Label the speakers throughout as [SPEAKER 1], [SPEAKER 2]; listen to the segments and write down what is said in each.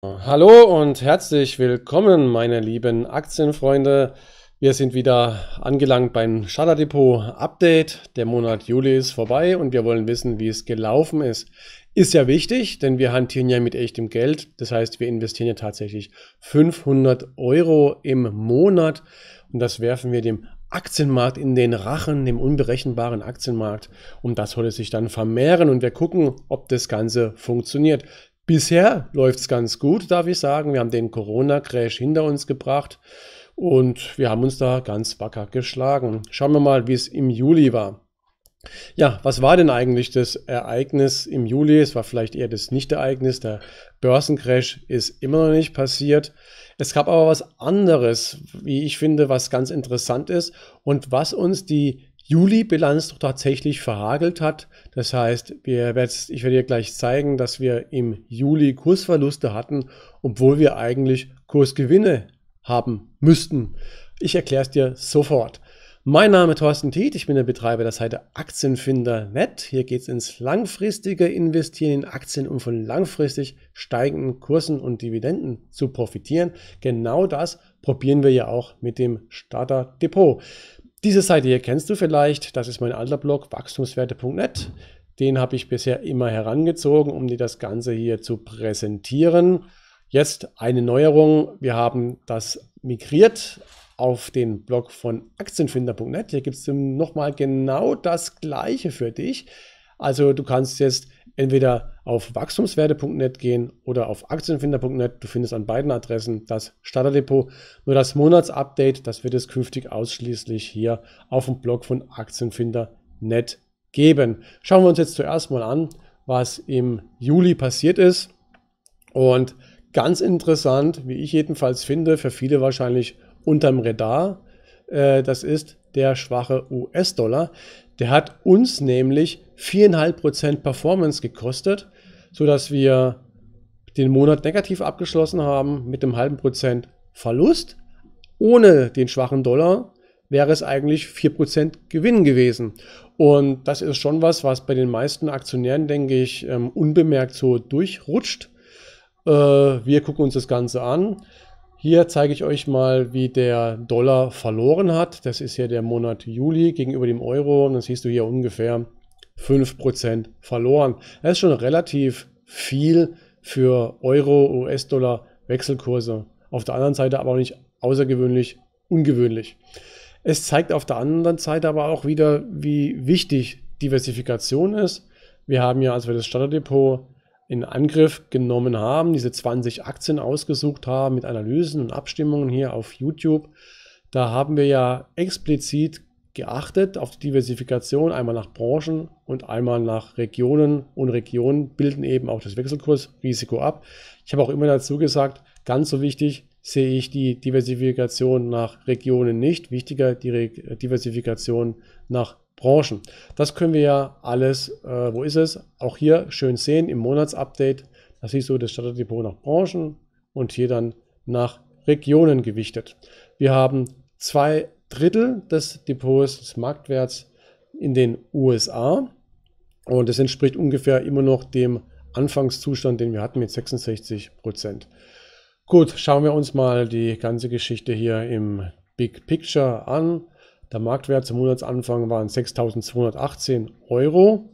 [SPEAKER 1] Hallo und herzlich willkommen, meine lieben Aktienfreunde. Wir sind wieder angelangt beim Shutter Depot Update. Der Monat Juli ist vorbei und wir wollen wissen, wie es gelaufen ist. Ist ja wichtig, denn wir hantieren ja mit echtem Geld. Das heißt, wir investieren ja tatsächlich 500 Euro im Monat und das werfen wir dem Aktienmarkt in den Rachen, dem unberechenbaren Aktienmarkt. Und das sollte sich dann vermehren und wir gucken, ob das Ganze funktioniert. Bisher läuft es ganz gut, darf ich sagen. Wir haben den Corona-Crash hinter uns gebracht und wir haben uns da ganz wacker geschlagen. Schauen wir mal, wie es im Juli war. Ja, was war denn eigentlich das Ereignis im Juli? Es war vielleicht eher das Nicht-Ereignis. Der Börsencrash ist immer noch nicht passiert. Es gab aber was anderes, wie ich finde, was ganz interessant ist und was uns die Juli-Bilanz doch tatsächlich verhagelt hat. Das heißt, wir, ich werde dir gleich zeigen, dass wir im Juli Kursverluste hatten, obwohl wir eigentlich Kursgewinne haben müssten. Ich erkläre es dir sofort. Mein Name ist Thorsten Tiet, ich bin der Betreiber der Seite Aktienfinder.net. Hier geht es ins langfristige Investieren in Aktien, um von langfristig steigenden Kursen und Dividenden zu profitieren. Genau das probieren wir ja auch mit dem Starter Depot. Diese Seite hier kennst du vielleicht, das ist mein alter Blog wachstumswerte.net. Den habe ich bisher immer herangezogen, um dir das Ganze hier zu präsentieren. Jetzt eine Neuerung, wir haben das migriert auf den Blog von aktienfinder.net. Hier gibt es nochmal genau das gleiche für dich. Also du kannst jetzt entweder auf wachstumswerte.net gehen oder auf aktienfinder.net. Du findest an beiden Adressen das Starterdepot. Nur das Monatsupdate, das wird es künftig ausschließlich hier auf dem Blog von aktienfinder.net geben. Schauen wir uns jetzt zuerst mal an, was im Juli passiert ist. Und ganz interessant, wie ich jedenfalls finde, für viele wahrscheinlich unterm Radar, äh, das ist der schwache US-Dollar. Der hat uns nämlich 4,5% Performance gekostet, sodass wir den Monat negativ abgeschlossen haben mit einem halben Prozent Verlust. Ohne den schwachen Dollar wäre es eigentlich 4% Gewinn gewesen. Und das ist schon was, was bei den meisten Aktionären, denke ich, ähm, unbemerkt so durchrutscht. Äh, wir gucken uns das Ganze an. Hier zeige ich euch mal, wie der Dollar verloren hat. Das ist hier der Monat Juli gegenüber dem Euro. Und das siehst du hier ungefähr 5% verloren. Das ist schon relativ viel für Euro, US-Dollar, Wechselkurse. Auf der anderen Seite aber auch nicht außergewöhnlich ungewöhnlich. Es zeigt auf der anderen Seite aber auch wieder, wie wichtig Diversifikation ist. Wir haben ja, als wir das Starterdepot in Angriff genommen haben, diese 20 Aktien ausgesucht haben mit Analysen und Abstimmungen hier auf YouTube. Da haben wir ja explizit geachtet auf die Diversifikation, einmal nach Branchen und einmal nach Regionen. Und Regionen bilden eben auch das Wechselkursrisiko ab. Ich habe auch immer dazu gesagt, ganz so wichtig, sehe ich die Diversifikation nach Regionen nicht, wichtiger die Re Diversifikation nach Branchen. Das können wir ja alles, äh, wo ist es? Auch hier schön sehen im Monatsupdate. Das siehst du das Stadtdepot nach Branchen und hier dann nach Regionen gewichtet. Wir haben zwei Drittel des Depots des Marktwerts in den USA und das entspricht ungefähr immer noch dem Anfangszustand, den wir hatten mit 66 Prozent. Gut, schauen wir uns mal die ganze Geschichte hier im Big Picture an. Der Marktwert zum Monatsanfang waren 6.218 Euro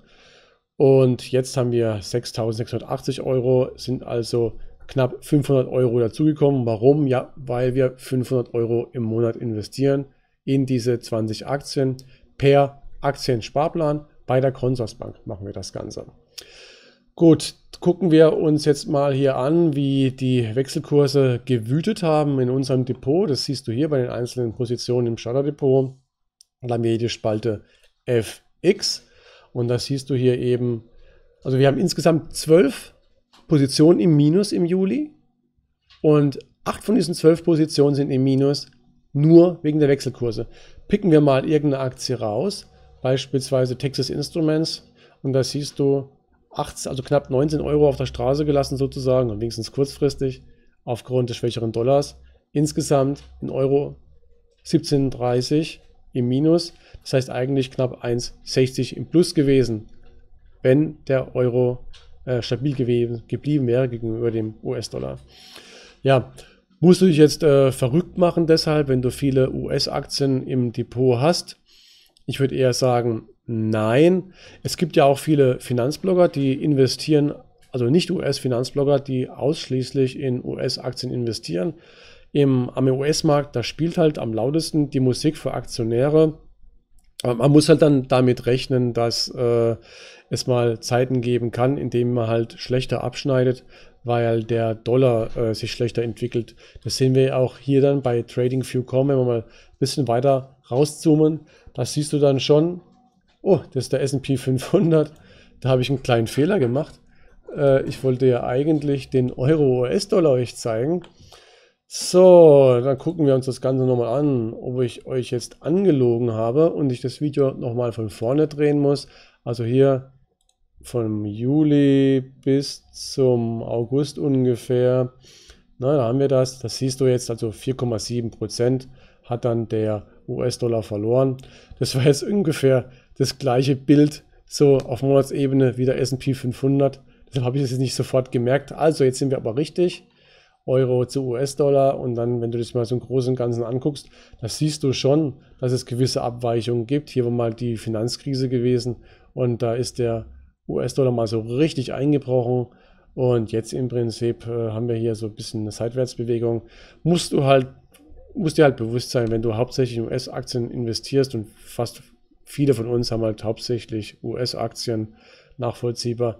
[SPEAKER 1] und jetzt haben wir 6.680 Euro, sind also knapp 500 Euro dazugekommen. Warum? Ja, weil wir 500 Euro im Monat investieren in diese 20 Aktien per Aktiensparplan bei der Consorsbank machen wir das Ganze. Gut, gucken wir uns jetzt mal hier an, wie die Wechselkurse gewütet haben in unserem Depot. Das siehst du hier bei den einzelnen Positionen im Starterdepot. Da haben wir jede Spalte FX und das siehst du hier eben. Also wir haben insgesamt zwölf Positionen im Minus im Juli und acht von diesen zwölf Positionen sind im Minus nur wegen der Wechselkurse. Picken wir mal irgendeine Aktie raus, beispielsweise Texas Instruments und da siehst du, 18, also knapp 19 Euro auf der Straße gelassen sozusagen, und wenigstens kurzfristig, aufgrund des schwächeren Dollars. Insgesamt in Euro 17,30 im Minus, das heißt eigentlich knapp 1,60 im Plus gewesen, wenn der Euro äh, stabil geblieben wäre gegenüber dem US-Dollar. Ja, musst du dich jetzt äh, verrückt machen deshalb, wenn du viele US-Aktien im Depot hast? Ich würde eher sagen, Nein, es gibt ja auch viele Finanzblogger, die investieren, also nicht US-Finanzblogger, die ausschließlich in US-Aktien investieren. Im, am US-Markt, da spielt halt am lautesten die Musik für Aktionäre. Aber man muss halt dann damit rechnen, dass äh, es mal Zeiten geben kann, in denen man halt schlechter abschneidet, weil der Dollar äh, sich schlechter entwickelt. Das sehen wir auch hier dann bei TradingView.com, wenn wir mal ein bisschen weiter rauszoomen. Das siehst du dann schon, oh, das ist der S&P 500. Da habe ich einen kleinen Fehler gemacht. Äh, ich wollte ja eigentlich den Euro-US-Dollar euch zeigen. So, dann gucken wir uns das Ganze nochmal an, ob ich euch jetzt angelogen habe und ich das Video nochmal von vorne drehen muss. Also hier vom Juli bis zum August ungefähr. Na, da haben wir das. Das siehst du jetzt, also 4,7% hat dann der US-Dollar verloren. Das war jetzt ungefähr das gleiche Bild so auf Monatsebene wie der S&P 500. Deshalb habe ich das jetzt nicht sofort gemerkt. Also jetzt sind wir aber richtig. Euro zu US-Dollar und dann, wenn du das mal so im Großen und Ganzen anguckst, da siehst du schon, dass es gewisse Abweichungen gibt. Hier war mal die Finanzkrise gewesen und da ist der US-Dollar mal so richtig eingebrochen. Und jetzt im Prinzip äh, haben wir hier so ein bisschen eine Seitwärtsbewegung. Musst du halt, musst dir halt bewusst sein, wenn du hauptsächlich in US-Aktien investierst und fast viele von uns haben halt hauptsächlich US-Aktien nachvollziehbar,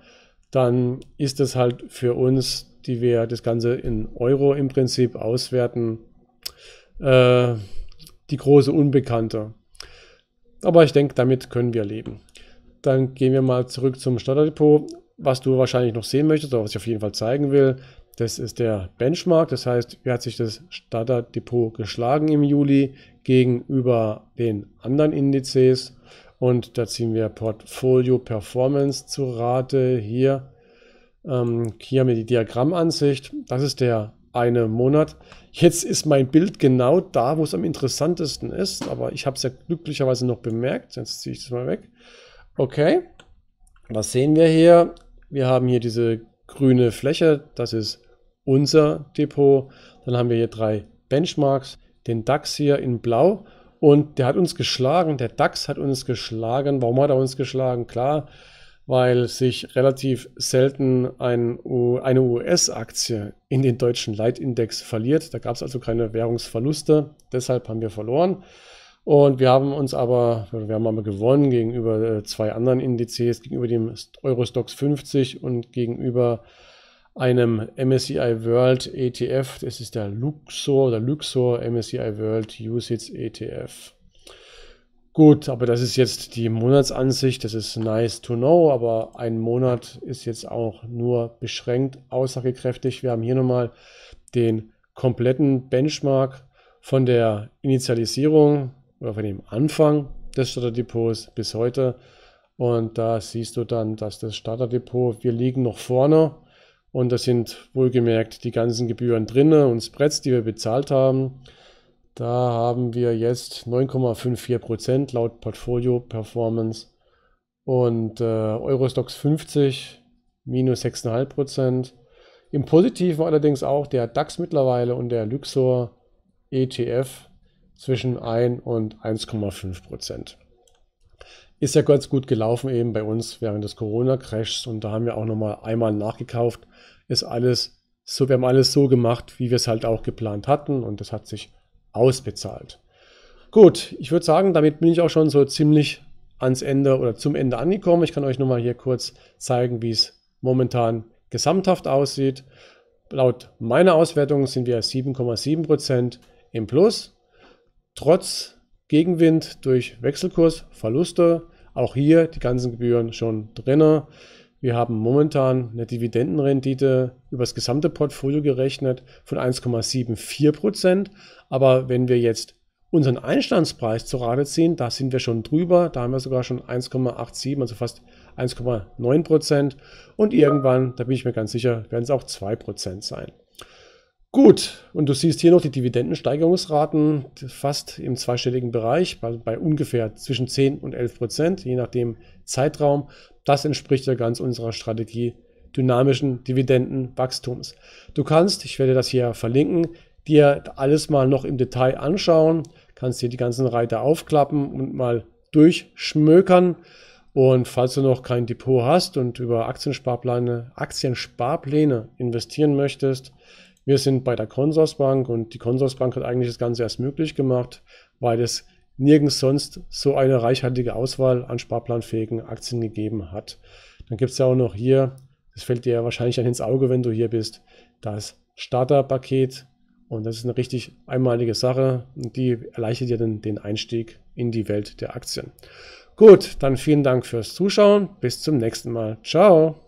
[SPEAKER 1] dann ist das halt für uns, die wir das Ganze in Euro im Prinzip auswerten, äh, die große Unbekannte. Aber ich denke, damit können wir leben. Dann gehen wir mal zurück zum Starterdepot. Was du wahrscheinlich noch sehen möchtest, oder was ich auf jeden Fall zeigen will, das ist der Benchmark, das heißt, wie hat sich das Standard Depot geschlagen im Juli gegenüber den anderen Indizes. Und da ziehen wir Portfolio Performance zu Rate hier. Ähm, hier haben wir die Diagrammansicht. Das ist der eine Monat. Jetzt ist mein Bild genau da, wo es am interessantesten ist. Aber ich habe es ja glücklicherweise noch bemerkt. Jetzt ziehe ich das mal weg. Okay. Was sehen wir hier? Wir haben hier diese grüne Fläche, das ist unser Depot. Dann haben wir hier drei Benchmarks, den DAX hier in blau und der hat uns geschlagen, der DAX hat uns geschlagen. Warum hat er uns geschlagen? Klar, weil sich relativ selten ein, eine US-Aktie in den deutschen Leitindex verliert. Da gab es also keine Währungsverluste, deshalb haben wir verloren. Und wir haben uns aber, wir haben aber gewonnen gegenüber äh, zwei anderen Indizes, gegenüber dem Eurostox 50 und gegenüber einem MSCI World ETF. Das ist der Luxor oder Luxor MSCI World Usage ETF. Gut, aber das ist jetzt die Monatsansicht. Das ist nice to know, aber ein Monat ist jetzt auch nur beschränkt aussagekräftig. Wir haben hier nochmal den kompletten Benchmark von der Initialisierung oder von dem Anfang des Starterdepots bis heute. Und da siehst du dann, dass das Starterdepot, wir liegen noch vorne und da sind wohlgemerkt die ganzen Gebühren drinne und Spreads, die wir bezahlt haben. Da haben wir jetzt 9,54% Prozent laut Portfolio Performance und äh, Eurostox 50 minus 6,5%. Prozent. Im Positiven allerdings auch der DAX mittlerweile und der Luxor ETF zwischen 1 und 1,5 Prozent. Ist ja ganz gut gelaufen eben bei uns während des Corona-Crashs und da haben wir auch nochmal einmal nachgekauft. Ist alles so, wir haben alles so gemacht, wie wir es halt auch geplant hatten und das hat sich ausbezahlt. Gut, ich würde sagen, damit bin ich auch schon so ziemlich ans Ende oder zum Ende angekommen. Ich kann euch nochmal hier kurz zeigen, wie es momentan gesamthaft aussieht. Laut meiner Auswertung sind wir 7,7% im Plus trotz Gegenwind durch Wechselkursverluste. Auch hier die ganzen Gebühren schon drinnen. Wir haben momentan eine Dividendenrendite über das gesamte Portfolio gerechnet von 1,74 Prozent. Aber wenn wir jetzt unseren Einstandspreis zu Rate ziehen, da sind wir schon drüber. Da haben wir sogar schon 1,87, also fast 1,9 Prozent. Und irgendwann, da bin ich mir ganz sicher, werden es auch 2 Prozent sein. Gut, und du siehst hier noch die Dividendensteigerungsraten fast im zweistelligen Bereich, bei, bei ungefähr zwischen 10 und 11 Prozent, je nach dem Zeitraum. Das entspricht ja ganz unserer Strategie dynamischen Dividendenwachstums. Du kannst, ich werde das hier verlinken, dir alles mal noch im Detail anschauen, kannst dir die ganzen Reiter aufklappen und mal durchschmökern. Und falls du noch kein Depot hast und über Aktiensparpläne, Aktiensparpläne investieren möchtest, wir sind bei der Consorsbank und die Consorsbank hat eigentlich das Ganze erst möglich gemacht, weil es nirgends sonst so eine reichhaltige Auswahl an sparplanfähigen Aktien gegeben hat. Dann gibt es ja auch noch hier, das fällt dir ja wahrscheinlich dann ins Auge, wenn du hier bist, das Starterpaket. Und das ist eine richtig einmalige Sache und die erleichtert dir dann den Einstieg in die Welt der Aktien. Gut, dann vielen Dank fürs Zuschauen. Bis zum nächsten Mal. Ciao.